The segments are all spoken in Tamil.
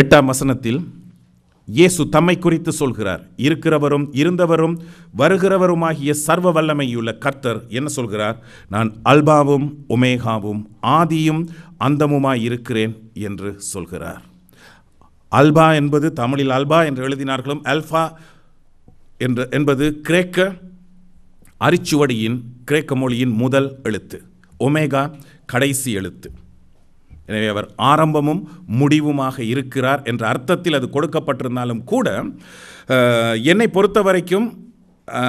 எட்டாம் வசனத்தில் இயேசு தம்மை குறித்து சொல்கிறார் இருக்கிறவரும் இருந்தவரும் வருகிறவருமாகிய சர்வ வல்லமையுள்ள கர்த்தர் என்ன சொல்கிறார் நான் அல்பாவும் ஒமேகாவும் ஆதியும் அந்தமுமாய் இருக்கிறேன் என்று சொல்கிறார் அல்பா என்பது தமிழில் அல்பா என்று எழுதினார்களும் அல்பா என்ற என்பது கிரேக்க அரிச்சுவடியின் கிரேக்க மொழியின் முதல் எழுத்து ஒமேகா கடைசி எழுத்து எனவே அவர் ஆரம்பமும் முடிவுமாக இருக்கிறார் என்ற அர்த்தத்தில் அது கொடுக்கப்பட்டிருந்தாலும் கூட என்னை பொறுத்த வரைக்கும்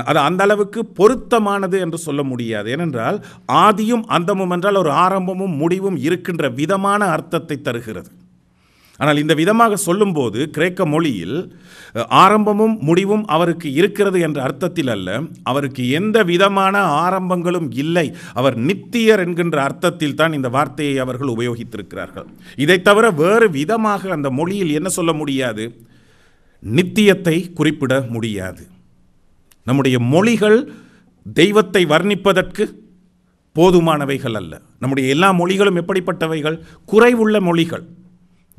அது அந்த அளவுக்கு பொருத்தமானது என்று சொல்ல முடியாது ஏனென்றால் ஆதியும் அந்தமும் என்றால் ஒரு ஆரம்பமும் முடிவும் இருக்கின்ற விதமான அர்த்தத்தை தருகிறது ஆனால் இந்த விதமாக சொல்லும்போது கிரேக்க மொழியில் ஆரம்பமும் முடிவும் அவருக்கு இருக்கிறது என்ற அர்த்தத்தில் அல்ல அவருக்கு எந்த விதமான ஆரம்பங்களும் இல்லை அவர் நித்தியர் என்கின்ற அர்த்தத்தில் தான் இந்த வார்த்தையை அவர்கள் உபயோகித்திருக்கிறார்கள் இதை தவிர வேறு விதமாக அந்த மொழியில் என்ன சொல்ல முடியாது நித்தியத்தை குறிப்பிட முடியாது நம்முடைய மொழிகள் தெய்வத்தை வர்ணிப்பதற்கு போதுமானவைகள் அல்ல நம்முடைய எல்லா மொழிகளும் எப்படிப்பட்டவைகள் குறைவுள்ள மொழிகள்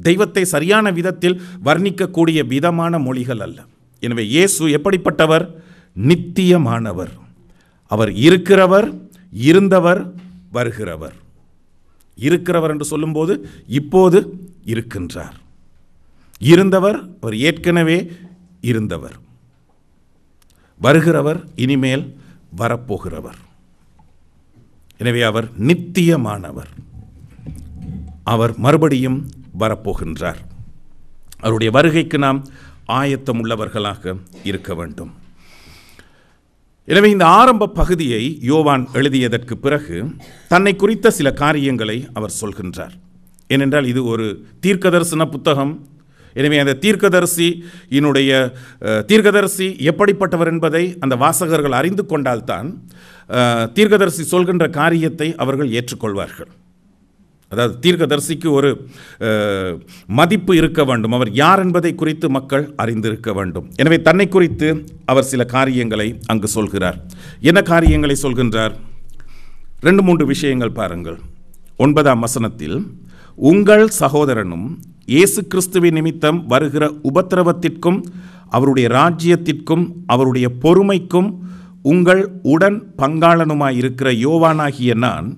தெய்வத்தை சரியான விதத்தில் வர்ணிக்கக்கூடிய விதமான மொழிகள் அல்ல எனவே இயேசு எப்படிப்பட்டவர் நித்தியமானவர் அவர் இருக்கிறவர் இருந்தவர் வருகிறவர் இருக்கிறவர் என்று சொல்லும்போது இப்போது இருக்கின்றார் இருந்தவர் அவர் ஏற்கனவே இருந்தவர் வருகிறவர் இனிமேல் வரப்போகிறவர் எனவே அவர் நித்தியமானவர் அவர் மறுபடியும் வரப்போகின்றார் அவருடைய வருகைக்கு நாம் ஆயத்தம் உள்ளவர்களாக இருக்க வேண்டும் எனவே இந்த ஆரம்ப பகுதியை யோவான் எழுதியதற்கு பிறகு தன்னை குறித்த சில காரியங்களை அவர் சொல்கின்றார் ஏனென்றால் இது ஒரு தீர்க்கதரிசன புத்தகம் எனவே அந்த தீர்க்கதரிசி என்னுடைய தீர்க்கதரிசி எப்படிப்பட்டவர் என்பதை அந்த வாசகர்கள் அறிந்து கொண்டால்தான் தீர்க்கதரிசி சொல்கின்ற காரியத்தை அவர்கள் ஏற்றுக்கொள்வார்கள் அதாவது தீர்க்கதரிசிக்கு ஒரு மதிப்பு இருக்க வேண்டும் அவர் யார் என்பதை குறித்து மக்கள் அறிந்திருக்க வேண்டும் எனவே தன்னை குறித்து அவர் சில காரியங்களை அங்கு சொல்கிறார் என்ன காரியங்களை சொல்கின்றார் ரெண்டு மூன்று விஷயங்கள் பாருங்கள் ஒன்பதாம் வசனத்தில் உங்கள் சகோதரனும் இயேசு கிறிஸ்துவின் நிமித்தம் வருகிற உபத்திரவத்திற்கும் அவருடைய ராஜ்யத்திற்கும் அவருடைய பொறுமைக்கும் உங்கள் உடன் பங்காளனுமாயிருக்கிற யோவானாகிய நான்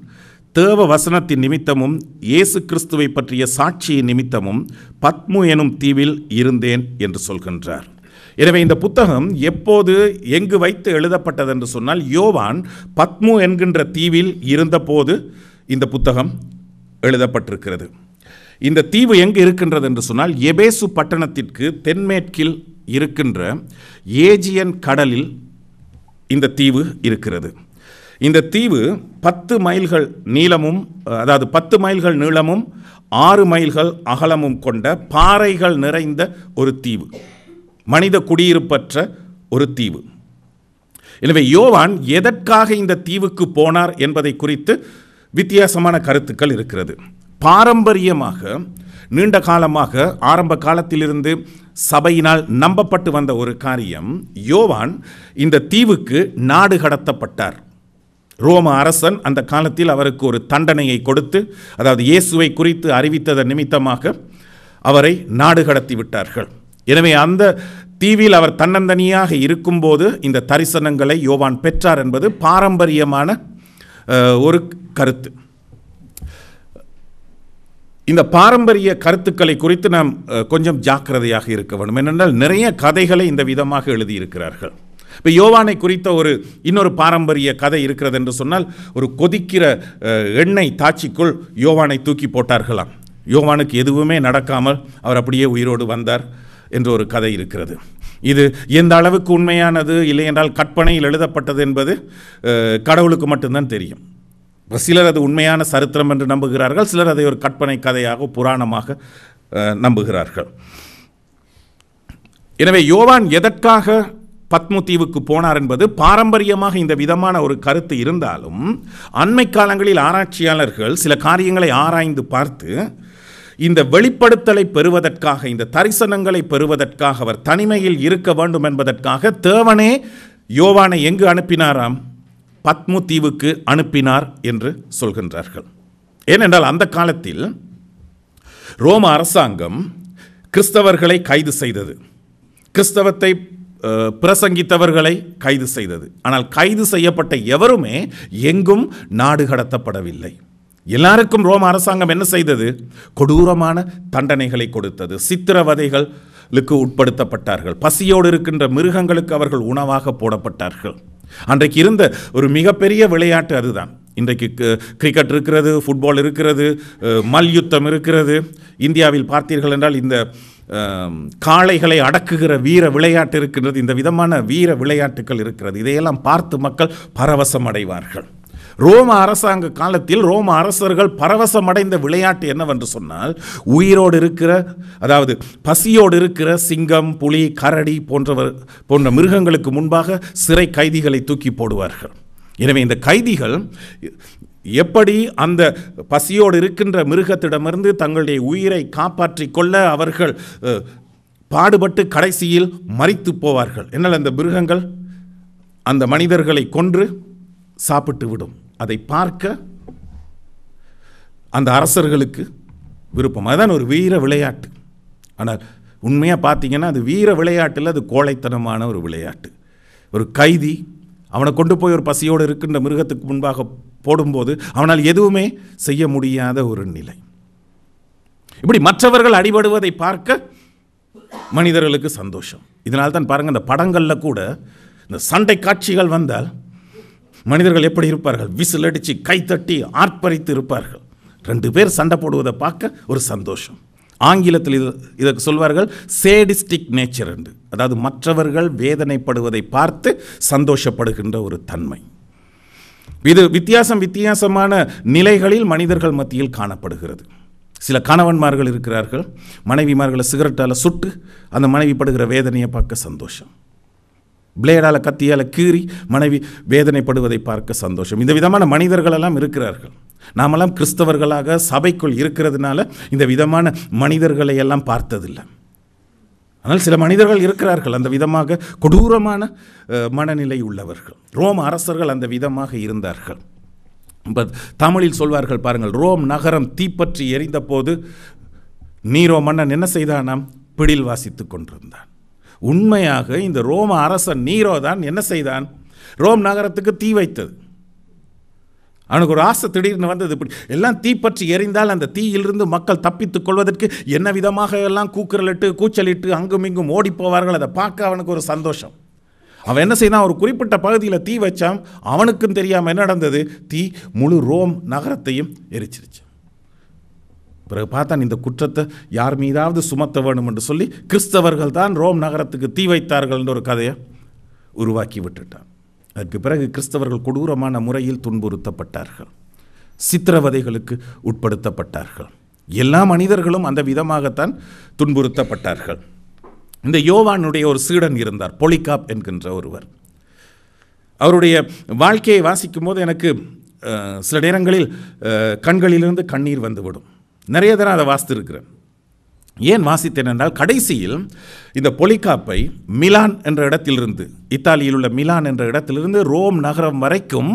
தேவ வசனத்தின் நிமித்தமும் இயேசு கிறிஸ்துவை பற்றிய சாட்சியின் நிமித்தமும் பத்மு எனும் தீவில் இருந்தேன் என்று சொல்கின்றார் எனவே இந்த புத்தகம் எப்போது எங்கு வைத்து எழுதப்பட்டது என்று சொன்னால் யோவான் பத்மு என்கின்ற தீவில் இருந்தபோது இந்த புத்தகம் எழுதப்பட்டிருக்கிறது இந்த தீவு எங்கு இருக்கின்றது என்று சொன்னால் எபேசு பட்டணத்திற்கு தென்மேற்கில் இருக்கின்ற ஏஜியன் கடலில் இந்த தீவு இருக்கிறது இந்த தீவு பத்து மைல்கள் நீளமும் அதாவது பத்து மைல்கள் நீளமும் ஆறு மைல்கள் அகலமும் கொண்ட பாறைகள் நிறைந்த ஒரு தீவு மனித குடியிருப்பற்ற ஒரு தீவு எனவே யோவான் எதற்காக இந்த தீவுக்கு போனார் என்பதை குறித்து வித்தியாசமான கருத்துக்கள் இருக்கிறது பாரம்பரியமாக நீண்ட காலமாக ஆரம்ப காலத்திலிருந்து சபையினால் நம்பப்பட்டு வந்த ஒரு காரியம் யோவான் இந்த தீவுக்கு நாடு கடத்தப்பட்டார் ரோம அரசன் அந்த காலத்தில் அவருக்கு ஒரு தண்டனையை கொடுத்து அதாவது இயேசுவை குறித்து அறிவித்ததன் நிமித்தமாக அவரை நாடு கடத்தி விட்டார்கள் எனவே அந்த தீவில் அவர் தன்னந்தனியாக இருக்கும்போது இந்த தரிசனங்களை யோவான் பெற்றார் என்பது பாரம்பரியமான ஒரு கருத்து இந்த பாரம்பரிய கருத்துக்களை குறித்து நாம் கொஞ்சம் ஜாக்கிரதையாக இருக்க வேண்டும் ஏனென்றால் நிறைய கதைகளை இந்த விதமாக எழுதியிருக்கிறார்கள் இப்போ யோவானை குறித்த ஒரு இன்னொரு பாரம்பரிய கதை இருக்கிறது என்று சொன்னால் ஒரு கொதிக்கிற எண்ணெய் தாச்சிக்குள் யோவானை தூக்கி போட்டார்களாம் யோவானுக்கு எதுவுமே நடக்காமல் அவர் அப்படியே உயிரோடு வந்தார் என்ற ஒரு கதை இருக்கிறது இது எந்த அளவுக்கு உண்மையானது இல்லை என்றால் கற்பனையில் எழுதப்பட்டது என்பது கடவுளுக்கு மட்டும்தான் தெரியும் சிலர் அது உண்மையான சரித்திரம் என்று நம்புகிறார்கள் சிலர் அதை ஒரு கற்பனை கதையாக புராணமாக நம்புகிறார்கள் எனவே யோவான் எதற்காக பத்மு தீவுக்கு போனார் என்பது பாரம்பரியமாக இந்த விதமான ஒரு கருத்து இருந்தாலும் அண்மை காலங்களில் ஆராய்ச்சியாளர்கள் சில காரியங்களை ஆராய்ந்து பார்த்து இந்த வெளிப்படுத்தலை பெறுவதற்காக இந்த தரிசனங்களை பெறுவதற்காக அவர் தனிமையில் இருக்க வேண்டும் என்பதற்காக தேவனே யோவானை எங்கு அனுப்பினாராம் பத்மு தீவுக்கு அனுப்பினார் என்று சொல்கின்றார்கள் ஏனென்றால் அந்த காலத்தில் ரோம அரசாங்கம் கிறிஸ்தவர்களை கைது செய்தது கிறிஸ்தவத்தை பிரசங்கித்தவர்களை கைது செய்தது ஆனால் கைது செய்யப்பட்ட எவருமே எங்கும் நாடு கடத்தப்படவில்லை எல்லாருக்கும் ரோம் அரசாங்கம் என்ன செய்தது கொடூரமான தண்டனைகளை கொடுத்தது சித்திரவதைகளுக்கு உட்படுத்தப்பட்டார்கள் பசியோடு இருக்கின்ற மிருகங்களுக்கு அவர்கள் உணவாக போடப்பட்டார்கள் அன்றைக்கு இருந்த ஒரு மிகப்பெரிய விளையாட்டு அதுதான் இன்றைக்கு கிரிக்கெட் இருக்கிறது ஃபுட்பால் இருக்கிறது மல்யுத்தம் இருக்கிறது இந்தியாவில் பார்த்தீர்கள் என்றால் இந்த காளைகளை அடக்குகிற வீர விளையாட்டு இருக்கின்றது இந்த விதமான வீர விளையாட்டுகள் இருக்கிறது இதையெல்லாம் பார்த்து மக்கள் பரவசம் அடைவார்கள் ரோம அரசாங்க காலத்தில் ரோம அரசர்கள் பரவசம் அடைந்த விளையாட்டு என்னவென்று சொன்னால் உயிரோடு இருக்கிற அதாவது பசியோடு இருக்கிற சிங்கம் புலி கரடி போன்றவர் போன்ற மிருகங்களுக்கு முன்பாக சிறை கைதிகளை தூக்கி போடுவார்கள் எனவே இந்த கைதிகள் எப்படி அந்த பசியோடு இருக்கின்ற மிருகத்திடமிருந்து தங்களுடைய உயிரை காப்பாற்றி கொள்ள அவர்கள் பாடுபட்டு கடைசியில் மறித்து போவார்கள் என்னால் அந்த மிருகங்கள் அந்த மனிதர்களை கொன்று சாப்பிட்டு விடும் அதை பார்க்க அந்த அரசர்களுக்கு விருப்பம் அதுதான் ஒரு வீர விளையாட்டு ஆனால் உண்மையாக பார்த்தீங்கன்னா அது வீர விளையாட்டில் அது கோழைத்தனமான ஒரு விளையாட்டு ஒரு கைதி அவனை கொண்டு போய் ஒரு பசியோடு இருக்கின்ற மிருகத்துக்கு முன்பாக போடும்போது அவனால் எதுவுமே செய்ய முடியாத ஒரு நிலை இப்படி மற்றவர்கள் அடிபடுவதை பார்க்க மனிதர்களுக்கு சந்தோஷம் இதனால் தான் பாருங்கள் இந்த படங்களில் கூட இந்த சண்டை காட்சிகள் வந்தால் மனிதர்கள் எப்படி இருப்பார்கள் விசில் அடித்து கைத்தட்டி ஆர்ப்பரித்து இருப்பார்கள் ரெண்டு பேர் சண்டை போடுவதை பார்க்க ஒரு சந்தோஷம் ஆங்கிலத்தில் இது இதற்கு சொல்வார்கள் சேடிஸ்டிக் நேச்சர் என்று அதாவது மற்றவர்கள் வேதனைப்படுவதை பார்த்து சந்தோஷப்படுகின்ற ஒரு தன்மை இது வித்தியாசம் வித்தியாசமான நிலைகளில் மனிதர்கள் மத்தியில் காணப்படுகிறது சில கணவன்மார்கள் இருக்கிறார்கள் மனைவிமார்களை சிகரெட்டால் சுட்டு அந்த மனைவி படுகிற வேதனையை பார்க்க சந்தோஷம் பிளேடால் கத்தியால் கீறி மனைவி வேதனைப்படுவதை பார்க்க சந்தோஷம் இந்த விதமான மனிதர்களெல்லாம் இருக்கிறார்கள் நாமெல்லாம் கிறிஸ்தவர்களாக சபைக்குள் இருக்கிறதுனால இந்த விதமான மனிதர்களை எல்லாம் பார்த்ததில்லை ஆனால் சில மனிதர்கள் இருக்கிறார்கள் அந்த விதமாக கொடூரமான மனநிலை உள்ளவர்கள் ரோம அரசர்கள் அந்த விதமாக இருந்தார்கள் தமிழில் சொல்வார்கள் பாருங்கள் ரோம் நகரம் தீப்பற்றி எரிந்த போது நீரோ மன்னன் என்ன செய்தானாம் பிடில் வாசித்து கொண்டிருந்தான் உண்மையாக இந்த ரோம அரசன் நீரோ தான் என்ன செய்தான் ரோம் நகரத்துக்கு தீ வைத்தது அவனுக்கு ஒரு ஆசை திடீர்னு வந்தது இப்படி எல்லாம் தீப்பற்றி எரிந்தால் அந்த தீயிலிருந்து மக்கள் தப்பித்துக் கொள்வதற்கு என்ன விதமாக எல்லாம் கூக்குரலிட்டு கூச்சலிட்டு அங்கும் இங்கும் ஓடிப்போவார்கள் அதை பார்க்க அவனுக்கு ஒரு சந்தோஷம் அவன் என்ன செய்தான் ஒரு குறிப்பிட்ட பகுதியில் தீ வச்சான் அவனுக்கும் தெரியாமல் என்ன நடந்தது தீ முழு ரோம் நகரத்தையும் எரிச்சிருச்சு பிறகு பார்த்தான் இந்த குற்றத்தை யார் மீதாவது சுமத்த வேணும் என்று சொல்லி கிறிஸ்தவர்கள் தான் ரோம் நகரத்துக்கு தீ வைத்தார்கள் ஒரு கதையை உருவாக்கி விட்டுட்டான் அதற்கு பிறகு கிறிஸ்தவர்கள் கொடூரமான முறையில் துன்புறுத்தப்பட்டார்கள் சித்திரவதைகளுக்கு உட்படுத்தப்பட்டார்கள் எல்லா மனிதர்களும் அந்த விதமாகத்தான் துன்புறுத்தப்பட்டார்கள் இந்த யோவானுடைய ஒரு சீடன் இருந்தார் பொலிகாப் என்கின்ற ஒருவர் அவருடைய வாழ்க்கையை வாசிக்கும் போது எனக்கு சில நேரங்களில் கண்களிலிருந்து கண்ணீர் வந்துவிடும் நிறைய தர அதை வாசித்திருக்கிறேன் ஏன் வாசித்தேன் என்றால் கடைசியில் இந்த பொலிகாப்பை மிலான் என்ற இடத்திலிருந்து இத்தாலியில் உள்ள மிலான் என்ற இடத்திலிருந்து ரோம் நகரம் வரைக்கும்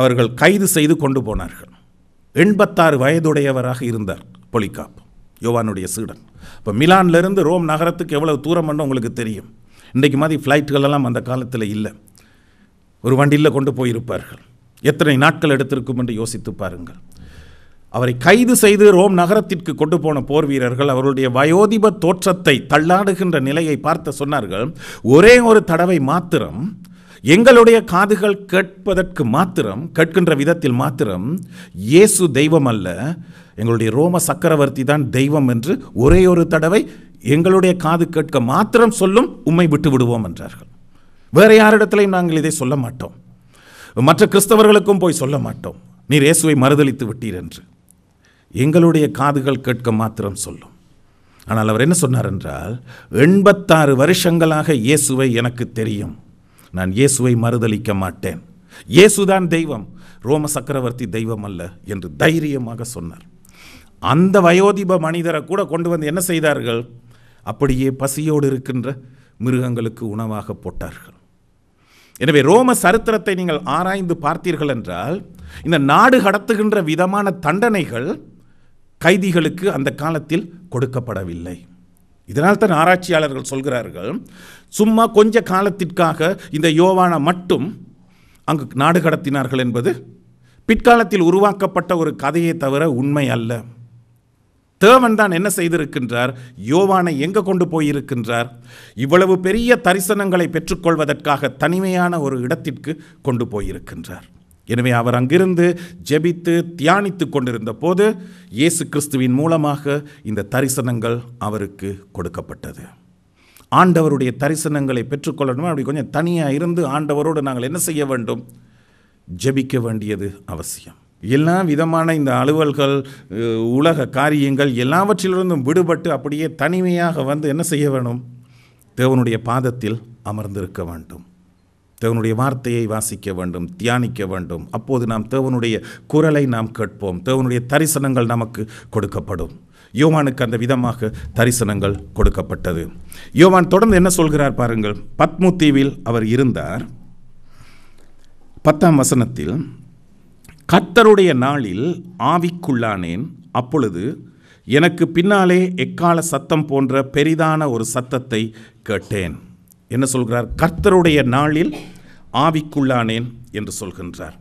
அவர்கள் கைது செய்து கொண்டு போனார்கள் எண்பத்தாறு வயதுடையவராக இருந்தார் பொலிகாப் யோவானுடைய சீடன் இப்போ மிலான்லேருந்து ரோம் நகரத்துக்கு எவ்வளவு தூரம் உங்களுக்கு தெரியும் இன்றைக்கு மாதிரி ஃப்ளைட்டுகளெல்லாம் அந்த காலத்தில் இல்லை ஒரு வண்டியில் கொண்டு போயிருப்பார்கள் எத்தனை நாட்கள் எடுத்திருக்கும் என்று யோசித்து பாருங்கள் அவரை கைது செய்து ரோம் நகரத்திற்கு கொண்டு போன போர் வீரர்கள் அவருடைய வயோதிப தோற்றத்தை தள்ளாடுகின்ற நிலையை பார்த்த சொன்னார்கள் ஒரே ஒரு தடவை மாத்திரம் எங்களுடைய காதுகள் கேட்பதற்கு மாத்திரம் கேட்கின்ற விதத்தில் மாத்திரம் இயேசு தெய்வம் அல்ல எங்களுடைய ரோம சக்கரவர்த்தி தான் தெய்வம் என்று ஒரே ஒரு தடவை எங்களுடைய காது கேட்க மாத்திரம் சொல்லும் உம்மை விட்டு விடுவோம் என்றார்கள் வேறு யாரிடத்திலையும் நாங்கள் இதை சொல்ல மாட்டோம் மற்ற கிறிஸ்தவர்களுக்கும் போய் சொல்ல மாட்டோம் நீர் இயேசுவை மறுதளித்து விட்டீர் என்று எங்களுடைய காதுகள் கேட்க மாத்திரம் சொல்லும் ஆனால் அவர் என்ன சொன்னார் என்றால் எண்பத்தாறு வருஷங்களாக இயேசுவை எனக்கு தெரியும் நான் இயேசுவை மறுதளிக்க மாட்டேன் இயேசுதான் தெய்வம் ரோம சக்கரவர்த்தி தெய்வம் அல்ல என்று தைரியமாக சொன்னார் அந்த வயோதிப மனிதரை கூட கொண்டு வந்து என்ன செய்தார்கள் அப்படியே பசியோடு இருக்கின்ற மிருகங்களுக்கு உணவாக போட்டார்கள் எனவே ரோம சரித்திரத்தை நீங்கள் ஆராய்ந்து பார்த்தீர்கள் என்றால் இந்த நாடு கடத்துகின்ற விதமான தண்டனைகள் கைதிகளுக்கு அந்த காலத்தில் கொடுக்கப்படவில்லை இதனால் தான் ஆராய்ச்சியாளர்கள் சொல்கிறார்கள் சும்மா கொஞ்ச காலத்திற்காக இந்த யோவானா மட்டும் அங்கு நாடு கடத்தினார்கள் என்பது பிற்காலத்தில் உருவாக்கப்பட்ட ஒரு கதையை தவிர உண்மை அல்ல தேவன் தான் என்ன செய்திருக்கின்றார் யோவானை எங்கே கொண்டு போயிருக்கின்றார் இவ்வளவு பெரிய தரிசனங்களை பெற்றுக்கொள்வதற்காக தனிமையான ஒரு இடத்திற்கு கொண்டு போயிருக்கின்றார் எனவே அவர் அங்கிருந்து ஜெபித்து தியானித்து கொண்டிருந்த போது இயேசு கிறிஸ்துவின் மூலமாக இந்த தரிசனங்கள் அவருக்கு கொடுக்கப்பட்டது ஆண்டவருடைய தரிசனங்களை பெற்றுக்கொள்ளணும் அப்படி கொஞ்சம் தனியாக இருந்து ஆண்டவரோடு நாங்கள் என்ன செய்ய வேண்டும் ஜெபிக்க வேண்டியது அவசியம் எல்லா விதமான இந்த அலுவல்கள் உலக காரியங்கள் எல்லாவற்றிலிருந்தும் விடுபட்டு அப்படியே தனிமையாக வந்து என்ன செய்ய வேணும் தேவனுடைய பாதத்தில் அமர்ந்திருக்க வேண்டும் தேவனுடைய வார்த்தையை வாசிக்க வேண்டும் தியானிக்க வேண்டும் அப்போது நாம் தேவனுடைய குரலை நாம் கேட்போம் தேவனுடைய தரிசனங்கள் நமக்கு கொடுக்கப்படும் யோவானுக்கு அந்த விதமாக தரிசனங்கள் கொடுக்கப்பட்டது யோவான் தொடர்ந்து என்ன சொல்கிறார் பாருங்கள் பத்மு தீவில் அவர் இருந்தார் பத்தாம் வசனத்தில் கத்தருடைய நாளில் ஆவிக்குள்ளானேன் அப்பொழுது எனக்கு பின்னாலே எக்கால சத்தம் போன்ற பெரிதான ஒரு சத்தத்தை கேட்டேன் என்ன சொல்கிறார் கர்த்தருடைய நாளில் ஆவிக்குள்ளானேன் என்று சொல்கின்றார்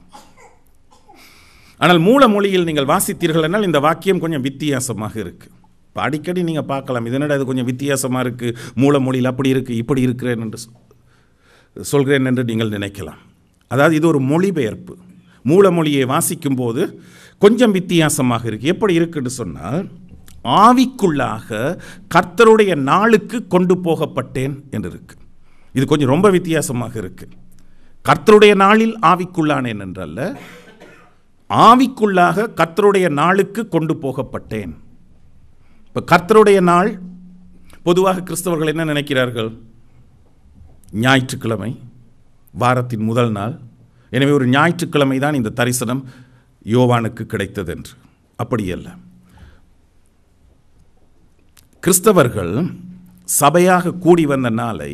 ஆனால் மூல மொழியில் நீங்கள் வாசித்தீர்கள் என்றால் இந்த வாக்கியம் கொஞ்சம் வித்தியாசமாக இருக்குது இப்போ அடிக்கடி நீங்கள் பார்க்கலாம் இதனால் அது கொஞ்சம் வித்தியாசமாக இருக்குது மூல மொழியில் அப்படி இருக்குது இப்படி இருக்கிறேன் என்று சொல்கிறேன் என்று நீங்கள் நினைக்கலாம் அதாவது இது ஒரு மொழிபெயர்ப்பு மூல மொழியை வாசிக்கும் போது கொஞ்சம் வித்தியாசமாக இருக்குது எப்படி இருக்குன்னு சொன்னால் ஆவிக்குள்ளாக கர்த்தருடைய நாளுக்கு கொண்டு போகப்பட்டேன் என்று இருக்கு இது கொஞ்சம் ரொம்ப வித்தியாசமாக இருக்குது கர்த்தருடைய நாளில் ஆவிக்குள்ளானேன் என்றல்ல ஆவிக்குள்ளாக கர்த்தருடைய நாளுக்கு கொண்டு போகப்பட்டேன் இப்போ கர்த்தருடைய நாள் பொதுவாக கிறிஸ்தவர்கள் என்ன நினைக்கிறார்கள் ஞாயிற்றுக்கிழமை வாரத்தின் முதல் நாள் எனவே ஒரு ஞாயிற்றுக்கிழமை தான் இந்த தரிசனம் யோவானுக்கு கிடைத்தது என்று அப்படியல்ல கிறிஸ்தவர்கள் சபையாக கூடி வந்த நாளை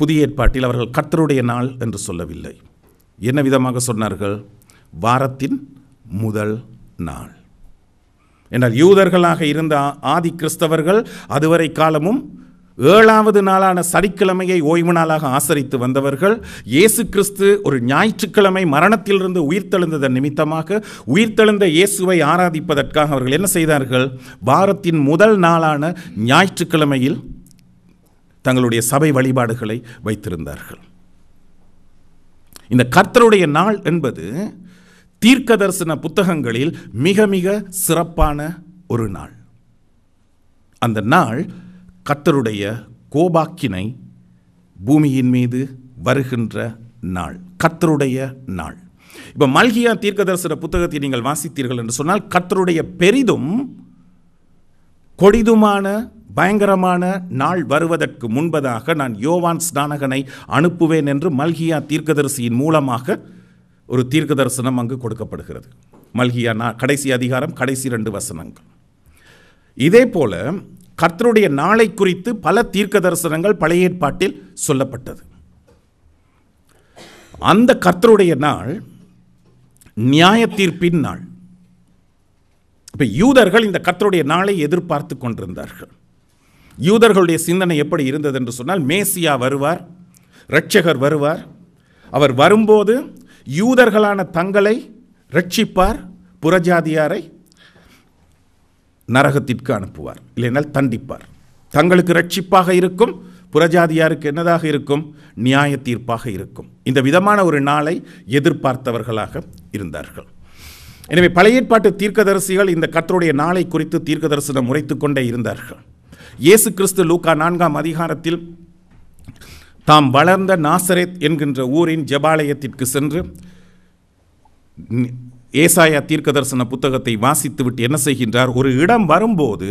புதிய ஏற்பாட்டில் அவர்கள் கர்த்தருடைய நாள் என்று சொல்லவில்லை என்ன விதமாக சொன்னார்கள் வாரத்தின் முதல் நாள் என்றால் யூதர்களாக இருந்த ஆதி கிறிஸ்தவர்கள் அதுவரை காலமும் ஏழாவது நாளான சனிக்கிழமையை ஓய்வு நாளாக ஆசரித்து வந்தவர்கள் இயேசு கிறிஸ்து ஒரு ஞாயிற்றுக்கிழமை மரணத்திலிருந்து உயிர்த்தெழுந்ததன் நிமித்தமாக உயிர்த்தெழுந்த இயேசுவை ஆராதிப்பதற்காக அவர்கள் என்ன செய்தார்கள் வாரத்தின் முதல் நாளான ஞாயிற்றுக்கிழமையில் தங்களுடைய சபை வழிபாடுகளை வைத்திருந்தார்கள் இந்த கர்த்தருடைய நாள் என்பது தீர்க்க தரிசன புத்தகங்களில் மிக மிக சிறப்பான ஒரு நாள் அந்த நாள் கர்த்தருடைய கோபாக்கினை பூமியின் மீது வருகின்ற நாள் கர்த்தருடைய நாள் இப்போ மல்கியா தரிசன புத்தகத்தை நீங்கள் வாசித்தீர்கள் என்று சொன்னால் கர்த்தருடைய பெரிதும் கொடிதுமான பயங்கரமான நாள் வருவதற்கு முன்பதாக நான் யோவான் ஸ்நானகனை அனுப்புவேன் என்று மல்கியா தீர்க்கதரிசியின் மூலமாக ஒரு தீர்க்க தரிசனம் அங்கு கொடுக்கப்படுகிறது மல்கியா நான் கடைசி அதிகாரம் கடைசி ரெண்டு வசனங்கள் இதே போல கர்த்தருடைய நாளை குறித்து பல தீர்க்க தரிசனங்கள் பழைய ஏற்பாட்டில் சொல்லப்பட்டது அந்த கர்த்தருடைய நாள் நியாய தீர்ப்பின் நாள் இப்போ யூதர்கள் இந்த கர்த்தருடைய நாளை எதிர்பார்த்து கொண்டிருந்தார்கள் யூதர்களுடைய சிந்தனை எப்படி இருந்தது என்று சொன்னால் மேசியா வருவார் ரட்சகர் வருவார் அவர் வரும்போது யூதர்களான தங்களை ரட்சிப்பார் புறஜாதியாரை நரகத்திற்கு அனுப்புவார் இல்லைனால் தண்டிப்பார் தங்களுக்கு ரட்சிப்பாக இருக்கும் புறஜாதியாருக்கு என்னதாக இருக்கும் நியாய தீர்ப்பாக இருக்கும் இந்த விதமான ஒரு நாளை எதிர்பார்த்தவர்களாக இருந்தார்கள் எனவே பழைய ஏற்பாட்டு தீர்க்கதரிசிகள் இந்த கத்தருடைய நாளை குறித்து தீர்க்கதரிசனம் உரைத்து கொண்டே இருந்தார்கள் இயேசு கிறிஸ்து லூக்கா நான்காம் அதிகாரத்தில் தாம் வளர்ந்த நாசரேத் என்கின்ற ஊரின் ஜபாலயத்திற்கு சென்று ஏசாயா தீர்க்கதர்சன புத்தகத்தை வாசித்துவிட்டு என்ன செய்கின்றார் ஒரு இடம் வரும்போது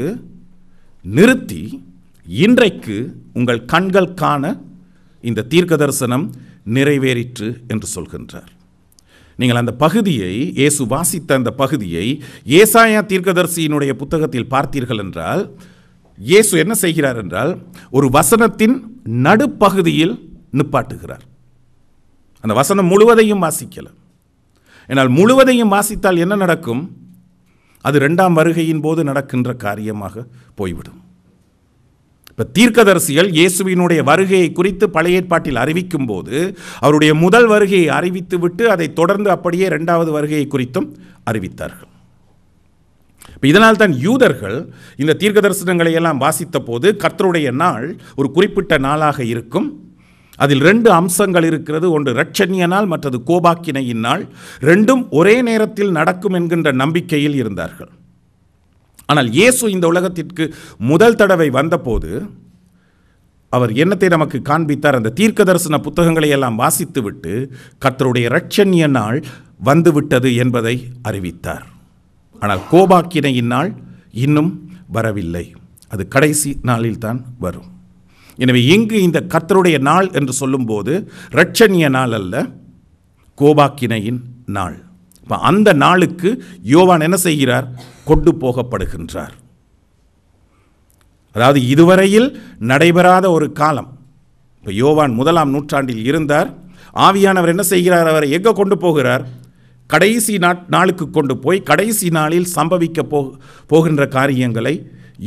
நிறுத்தி இன்றைக்கு உங்கள் கண்கள் காண இந்த தீர்க்க தரிசனம் நிறைவேறிற்று என்று சொல்கின்றார் நீங்கள் அந்த பகுதியை இயேசு வாசித்த அந்த பகுதியை ஏசாயா தீர்க்கதரிசியினுடைய புத்தகத்தில் பார்த்தீர்கள் என்றால் இயேசு என்ன செய்கிறார் என்றால் ஒரு வசனத்தின் நடுப்பகுதியில் நிப்பாட்டுகிறார் அந்த வசனம் முழுவதையும் வாசிக்கல ஏனால் முழுவதையும் வாசித்தால் என்ன நடக்கும் அது ரெண்டாம் வருகையின் போது நடக்கின்ற காரியமாக போய்விடும் இப்போ தீர்க்கதரிசிகள் இயேசுவினுடைய வருகையை குறித்து பழைய ஏற்பாட்டில் அறிவிக்கும் போது அவருடைய முதல் வருகையை அறிவித்து விட்டு அதை தொடர்ந்து அப்படியே ரெண்டாவது வருகையை குறித்தும் அறிவித்தார்கள் இப்போ இதனால் தான் யூதர்கள் இந்த தீர்க்க தரிசனங்களை எல்லாம் வாசித்த போது கர்த்தருடைய நாள் ஒரு குறிப்பிட்ட நாளாக இருக்கும் அதில் ரெண்டு அம்சங்கள் இருக்கிறது ஒன்று ரட்சணிய நாள் மற்றது கோபாக்கினையின் நாள் ரெண்டும் ஒரே நேரத்தில் நடக்கும் என்கின்ற நம்பிக்கையில் இருந்தார்கள் ஆனால் இயேசு இந்த உலகத்திற்கு முதல் தடவை வந்தபோது அவர் என்னத்தை நமக்கு காண்பித்தார் அந்த தீர்க்க தரிசன புத்தகங்களை எல்லாம் வாசித்துவிட்டு கர்த்தருடைய ரட்சணிய நாள் வந்துவிட்டது என்பதை அறிவித்தார் ஆனால் கோபாக்கினையின் நாள் இன்னும் வரவில்லை அது கடைசி நாளில்தான் வரும் எனவே இங்கு இந்த கத்தருடைய நாள் என்று சொல்லும்போது ரட்சணிய நாள் அல்ல கோபாக்கினையின் நாள் இப்போ அந்த நாளுக்கு யோவான் என்ன செய்கிறார் கொண்டு போகப்படுகின்றார் அதாவது இதுவரையில் நடைபெறாத ஒரு காலம் இப்போ யோவான் முதலாம் நூற்றாண்டில் இருந்தார் ஆவியானவர் என்ன செய்கிறார் அவரை எங்கே கொண்டு போகிறார் கடைசி நாளுக்கு கொண்டு போய் கடைசி நாளில் சம்பவிக்க போ போகின்ற காரியங்களை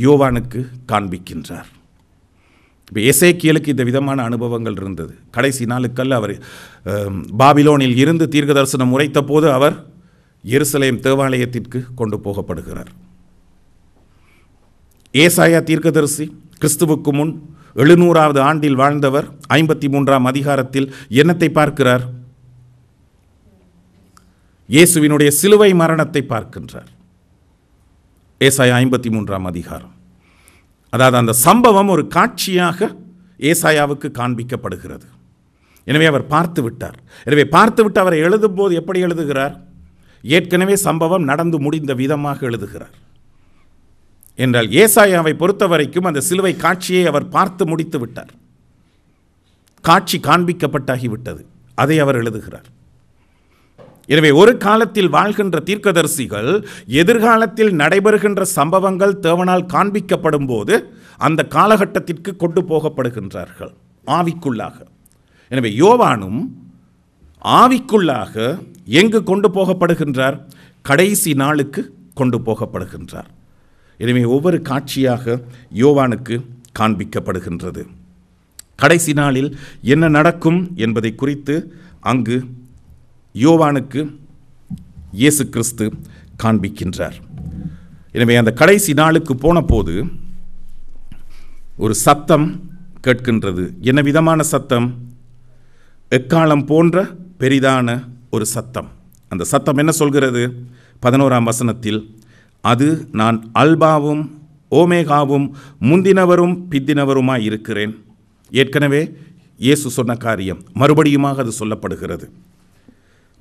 யோவானுக்கு காண்பிக்கின்றார் இப்போ எசேக்கியலுக்கு இந்த விதமான அனுபவங்கள் இருந்தது கடைசி நாளுக்கல்ல அவர் பாபிலோனில் இருந்து தீர்க்க தரிசனம் உரைத்த போது அவர் எருசலேம் தேவாலயத்திற்கு கொண்டு போகப்படுகிறார் ஏசாயா தீர்க்கதரிசி கிறிஸ்துவுக்கு முன் எழுநூறாவது ஆண்டில் வாழ்ந்தவர் ஐம்பத்தி மூன்றாம் அதிகாரத்தில் என்னத்தை பார்க்கிறார் இயேசுவினுடைய சிலுவை மரணத்தை பார்க்கின்றார் ஏசாய ஐம்பத்தி மூன்றாம் அதிகாரம் அதாவது அந்த சம்பவம் ஒரு காட்சியாக ஏசாயாவுக்கு காண்பிக்கப்படுகிறது எனவே அவர் பார்த்து விட்டார் எனவே பார்த்துவிட்டு அவரை எழுதும்போது எப்படி எழுதுகிறார் ஏற்கனவே சம்பவம் நடந்து முடிந்த விதமாக எழுதுகிறார் என்றால் ஏசாயாவை பொறுத்த வரைக்கும் அந்த சிலுவை காட்சியை அவர் பார்த்து முடித்து விட்டார் காட்சி காண்பிக்கப்பட்டாகிவிட்டது அதை அவர் எழுதுகிறார் எனவே ஒரு காலத்தில் வாழ்கின்ற தீர்க்கதரிசிகள் எதிர்காலத்தில் நடைபெறுகின்ற சம்பவங்கள் தேவனால் காண்பிக்கப்படும் போது அந்த காலகட்டத்திற்கு கொண்டு போகப்படுகின்றார்கள் ஆவிக்குள்ளாக எனவே யோவானும் ஆவிக்குள்ளாக எங்கு கொண்டு போகப்படுகின்றார் கடைசி நாளுக்கு கொண்டு போகப்படுகின்றார் எனவே ஒவ்வொரு காட்சியாக யோவானுக்கு காண்பிக்கப்படுகின்றது கடைசி நாளில் என்ன நடக்கும் என்பதை குறித்து அங்கு யோவானுக்கு இயேசு கிறிஸ்து காண்பிக்கின்றார் எனவே அந்த கடைசி நாளுக்கு போன போது ஒரு சத்தம் கேட்கின்றது என்ன விதமான சத்தம் எக்காலம் போன்ற பெரிதான ஒரு சத்தம் அந்த சத்தம் என்ன சொல்கிறது பதினோராம் வசனத்தில் அது நான் அல்பாவும் ஓமேகாவும் முந்தினவரும் பித்தினவருமாய் இருக்கிறேன் ஏற்கனவே இயேசு சொன்ன காரியம் மறுபடியுமாக அது சொல்லப்படுகிறது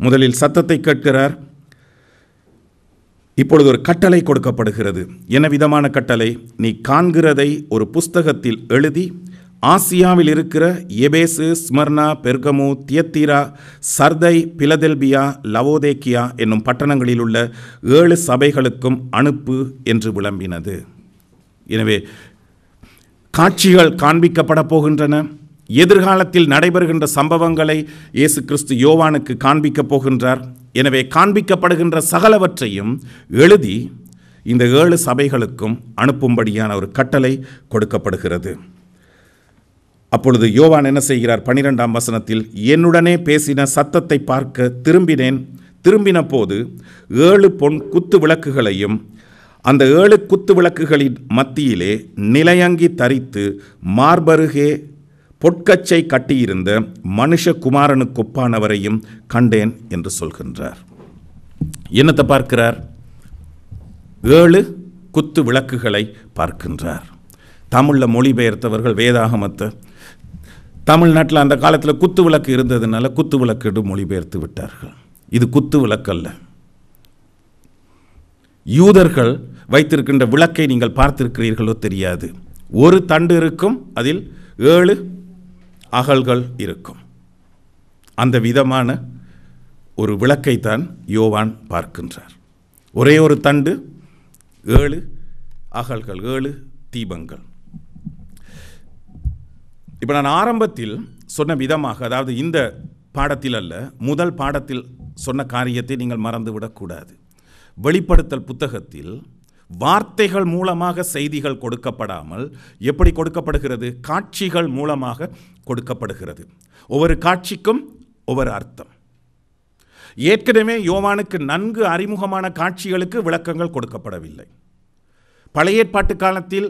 முதலில் சத்தத்தை கேட்கிறார் இப்பொழுது ஒரு கட்டளை கொடுக்கப்படுகிறது என்ன விதமான கட்டளை நீ காண்கிறதை ஒரு புஸ்தகத்தில் எழுதி ஆசியாவில் இருக்கிற எபேசு ஸ்மர்னா பெர்கமு தியத்திரா சர்தை பிலதெல்பியா லவோதேக்கியா என்னும் பட்டணங்களில் உள்ள ஏழு சபைகளுக்கும் அனுப்பு என்று விளம்பினது எனவே காட்சிகள் காண்பிக்கப்பட போகின்றன எதிர்காலத்தில் நடைபெறுகின்ற சம்பவங்களை இயேசு கிறிஸ்து யோவானுக்கு காண்பிக்கப் போகின்றார் எனவே காண்பிக்கப்படுகின்ற சகலவற்றையும் எழுதி இந்த ஏழு சபைகளுக்கும் அனுப்பும்படியான ஒரு கட்டளை கொடுக்கப்படுகிறது அப்பொழுது யோவான் என்ன செய்கிறார் பனிரெண்டாம் வசனத்தில் என்னுடனே பேசின சத்தத்தை பார்க்க திரும்பினேன் திரும்பின போது ஏழு பொன் குத்து விளக்குகளையும் அந்த ஏழு குத்து விளக்குகளின் மத்தியிலே நிலையங்கி தரித்து மார்பருகே பொற்கச்சை கட்டியிருந்த மனுஷகுமாரனுக்கொப்பானவரையும் கண்டேன் என்று சொல்கின்றார் என்னத்தை பார்க்கிறார் ஏழு குத்து விளக்குகளை பார்க்கின்றார் தமிழில் மொழிபெயர்த்தவர்கள் வேதாகமத்தை தமிழ்நாட்டில் அந்த காலத்தில் குத்து விளக்கு இருந்ததுனால குத்து விளக்கு மொழிபெயர்த்து விட்டார்கள் இது குத்து விளக்கல்ல யூதர்கள் வைத்திருக்கின்ற விளக்கை நீங்கள் பார்த்திருக்கிறீர்களோ தெரியாது ஒரு தண்டு இருக்கும் அதில் ஏழு அகல்கள் இருக்கும் அந்த விதமான ஒரு விளக்கைத்தான் யோவான் பார்க்கின்றார் ஒரே ஒரு தண்டு ஏழு அகல்கள் ஏழு தீபங்கள் இப்போ நான் ஆரம்பத்தில் சொன்ன விதமாக அதாவது இந்த பாடத்தில் அல்ல முதல் பாடத்தில் சொன்ன காரியத்தை நீங்கள் மறந்துவிடக்கூடாது வெளிப்படுத்தல் புத்தகத்தில் வார்த்தைகள் மூலமாக செய்திகள் கொடுக்கப்படாமல் எப்படி கொடுக்கப்படுகிறது காட்சிகள் மூலமாக கொடுக்கப்படுகிறது ஒவ்வொரு காட்சிக்கும் ஒவ்வொரு அர்த்தம் ஏற்கனவே யோவானுக்கு நன்கு அறிமுகமான காட்சிகளுக்கு விளக்கங்கள் கொடுக்கப்படவில்லை பழைய ஏற்பாட்டு காலத்தில்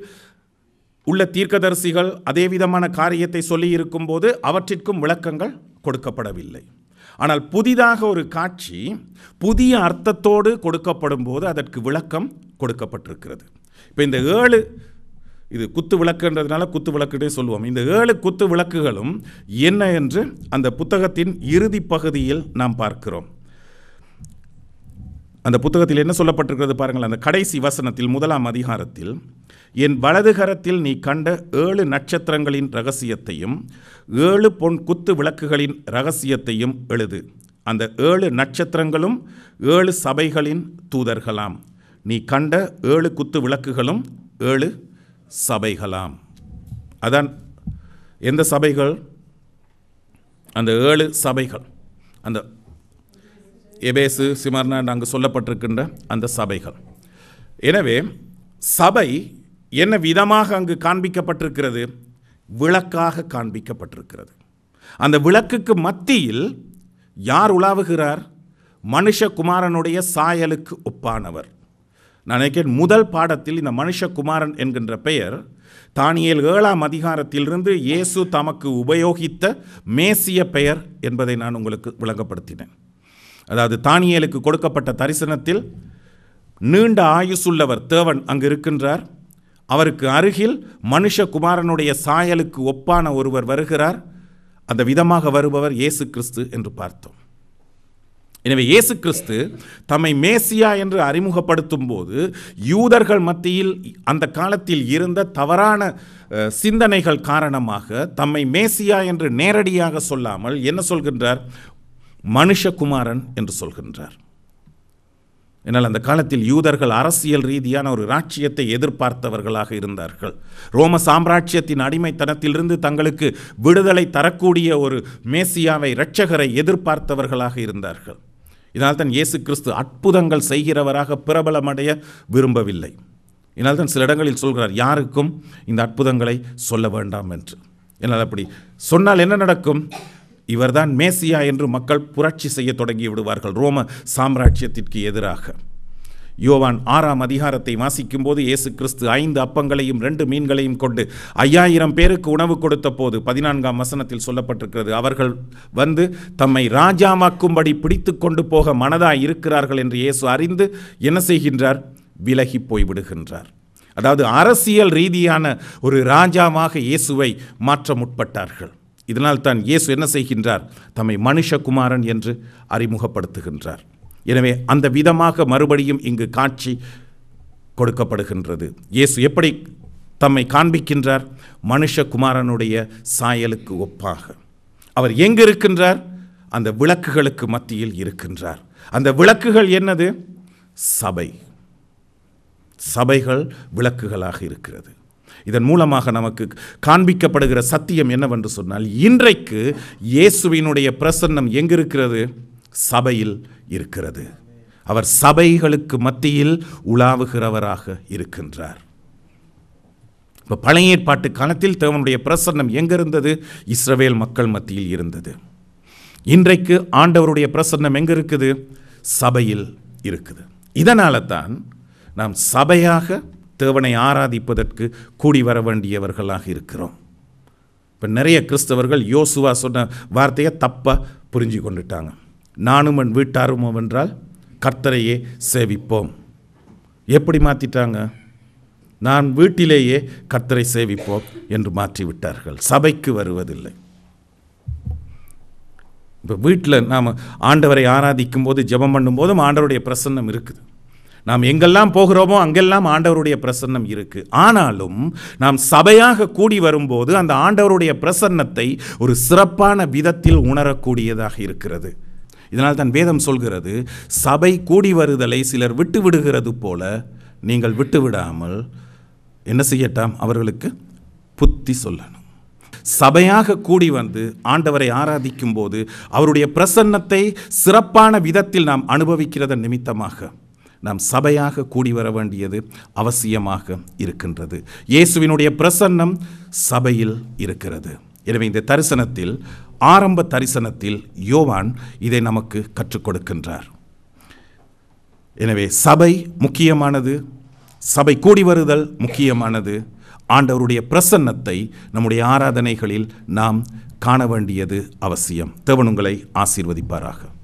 உள்ள தீர்க்கதரிசிகள் அதே விதமான காரியத்தை சொல்லியிருக்கும் போது அவற்றிற்கும் விளக்கங்கள் கொடுக்கப்படவில்லை ஆனால் புதிதாக ஒரு காட்சி புதிய அர்த்தத்தோடு கொடுக்கப்படும் போது அதற்கு விளக்கம் கொடுக்கப்பட்டிருக்கிறது இப்போ இந்த ஏழு இது குத்து விளக்குன்றதுனால குத்து விளக்குட்டே சொல்லுவோம் இந்த ஏழு குத்து விளக்குகளும் என்ன என்று அந்த புத்தகத்தின் இறுதி பகுதியில் நாம் பார்க்கிறோம் அந்த புத்தகத்தில் என்ன சொல்லப்பட்டிருக்கிறது பாருங்கள் அந்த கடைசி வசனத்தில் முதலாம் அதிகாரத்தில் என் வலதுகரத்தில் நீ கண்ட ஏழு நட்சத்திரங்களின் ரகசியத்தையும் ஏழு பொன் குத்து விளக்குகளின் ரகசியத்தையும் எழுது அந்த ஏழு நட்சத்திரங்களும் ஏழு சபைகளின் தூதர்களாம் நீ கண்ட ஏழு குத்து விளக்குகளும் ஏழு சபைகளாம் அதான் எந்த சபைகள் அந்த ஏழு சபைகள் அந்த எபேசு சிமர்னான் அங்கு சொல்லப்பட்டிருக்கின்ற அந்த சபைகள் எனவே சபை என்ன விதமாக அங்கு காண்பிக்கப்பட்டிருக்கிறது விளக்காக காண்பிக்கப்பட்டிருக்கிறது அந்த விளக்குக்கு மத்தியில் யார் உலாவுகிறார் மனுஷகுமாரனுடைய சாயலுக்கு ஒப்பானவர் நான் நினைக்கிறேன் முதல் பாடத்தில் இந்த மனுஷகுமாரன் என்கின்ற பெயர் தானியல் ஏழாம் அதிகாரத்திலிருந்து இயேசு தமக்கு உபயோகித்த மேசிய பெயர் என்பதை நான் உங்களுக்கு விளங்கப்படுத்தினேன் அதாவது தானியலுக்கு கொடுக்கப்பட்ட தரிசனத்தில் நீண்ட ஆயுசுள்ளவர் தேவன் அங்கு இருக்கின்றார் அவருக்கு அருகில் மனுஷகுமாரனுடைய சாயலுக்கு ஒப்பான ஒருவர் வருகிறார் அந்த விதமாக வருபவர் இயேசு கிறிஸ்து என்று பார்த்தோம் எனவே இயேசு கிறிஸ்து தம்மை மேசியா என்று அறிமுகப்படுத்தும் போது யூதர்கள் மத்தியில் அந்த காலத்தில் இருந்த தவறான சிந்தனைகள் காரணமாக தம்மை மேசியா என்று நேரடியாக சொல்லாமல் என்ன சொல்கின்றார் மனுஷகுமாரன் என்று சொல்கின்றார் என்னால் அந்த காலத்தில் யூதர்கள் அரசியல் ரீதியான ஒரு ராட்சியத்தை எதிர்பார்த்தவர்களாக இருந்தார்கள் ரோம சாம்ராஜ்யத்தின் அடிமைத்தனத்திலிருந்து தங்களுக்கு விடுதலை தரக்கூடிய ஒரு மேசியாவை இரட்சகரை எதிர்பார்த்தவர்களாக இருந்தார்கள் இதனால் தான் இயேசு கிறிஸ்து அற்புதங்கள் செய்கிறவராக பிரபலமடைய விரும்பவில்லை இதனால் தான் சில இடங்களில் சொல்கிறார் யாருக்கும் இந்த அற்புதங்களை சொல்ல வேண்டாம் என்று என்னால் அப்படி சொன்னால் என்ன நடக்கும் இவர்தான் மேசியா என்று மக்கள் புரட்சி செய்ய தொடங்கி விடுவார்கள் ரோம சாம்ராஜ்யத்திற்கு எதிராக யோவான் ஆறாம் அதிகாரத்தை வாசிக்கும் போது இயேசு கிறிஸ்து ஐந்து அப்பங்களையும் ரெண்டு மீன்களையும் கொண்டு ஐயாயிரம் பேருக்கு உணவு கொடுத்த போது பதினான்காம் வசனத்தில் சொல்லப்பட்டிருக்கிறது அவர்கள் வந்து தம்மை ராஜாமாக்கும்படி பிடித்து கொண்டு போக மனதாய் இருக்கிறார்கள் என்று இயேசு அறிந்து என்ன செய்கின்றார் விலகி போய்விடுகின்றார் அதாவது அரசியல் ரீதியான ஒரு ராஜாவாக இயேசுவை மாற்ற முற்பட்டார்கள் இதனால் தான் இயேசு என்ன செய்கின்றார் தம்மை மனுஷகுமாரன் என்று அறிமுகப்படுத்துகின்றார் எனவே அந்த விதமாக மறுபடியும் இங்கு காட்சி கொடுக்கப்படுகின்றது இயேசு எப்படி தம்மை காண்பிக்கின்றார் மனுஷகுமாரனுடைய சாயலுக்கு ஒப்பாக அவர் எங்கு இருக்கின்றார் அந்த விளக்குகளுக்கு மத்தியில் இருக்கின்றார் அந்த விளக்குகள் என்னது சபை சபைகள் விளக்குகளாக இருக்கிறது இதன் மூலமாக நமக்கு காண்பிக்கப்படுகிற சத்தியம் என்னவென்று சொன்னால் இன்றைக்கு இயேசுவினுடைய பிரசன்னம் எங்கிருக்கிறது சபையில் இருக்கிறது அவர் சபைகளுக்கு மத்தியில் உலாவுகிறவராக இருக்கின்றார் இப்போ பழைய ஏற்பாட்டு காலத்தில் தேவனுடைய பிரசன்னம் எங்கே இருந்தது இஸ்ரவேல் மக்கள் மத்தியில் இருந்தது இன்றைக்கு ஆண்டவருடைய பிரசன்னம் எங்கே இருக்குது சபையில் இருக்குது இதனால தான் நாம் சபையாக தேவனை ஆராதிப்பதற்கு கூடி வர வேண்டியவர்களாக இருக்கிறோம் இப்போ நிறைய கிறிஸ்தவர்கள் யோசுவா சொன்ன வார்த்தையை தப்பாக புரிஞ்சு கொண்டுட்டாங்க நானும் என் வீட்டாரும் என்றால் கர்த்தரையே சேவிப்போம் எப்படி மாற்றிட்டாங்க நான் வீட்டிலேயே கர்த்தரை சேவிப்போம் என்று மாற்றிவிட்டார்கள் சபைக்கு வருவதில்லை இப்போ வீட்டில் நாம் ஆண்டவரை ஆராதிக்கும் போது ஜபம் பண்ணும்போதும் ஆண்டவருடைய பிரசன்னம் இருக்குது நாம் எங்கெல்லாம் போகிறோமோ அங்கெல்லாம் ஆண்டவருடைய பிரசன்னம் இருக்குது ஆனாலும் நாம் சபையாக கூடி வரும்போது அந்த ஆண்டவருடைய பிரசன்னத்தை ஒரு சிறப்பான விதத்தில் உணரக்கூடியதாக இருக்கிறது இதனால் தான் வேதம் சொல்கிறது சபை கூடி வருதலை சிலர் விட்டு விடுகிறது போல நீங்கள் விட்டு விடாமல் என்ன செய்யட்டாம் அவர்களுக்கு புத்தி சொல்லணும் சபையாக கூடி வந்து ஆண்டவரை ஆராதிக்கும் போது அவருடைய பிரசன்னத்தை சிறப்பான விதத்தில் நாம் அனுபவிக்கிறத நிமித்தமாக நாம் சபையாக கூடி வர வேண்டியது அவசியமாக இருக்கின்றது இயேசுவினுடைய பிரசன்னம் சபையில் இருக்கிறது எனவே இந்த தரிசனத்தில் ஆரம்ப தரிசனத்தில் யோவான் இதை நமக்கு கற்றுக் கொடுக்கின்றார் எனவே சபை முக்கியமானது சபை கூடி வருதல் முக்கியமானது ஆண்டவருடைய பிரசன்னத்தை நம்முடைய ஆராதனைகளில் நாம் காண வேண்டியது அவசியம் தேவனுங்களை ஆசீர்வதிப்பாராக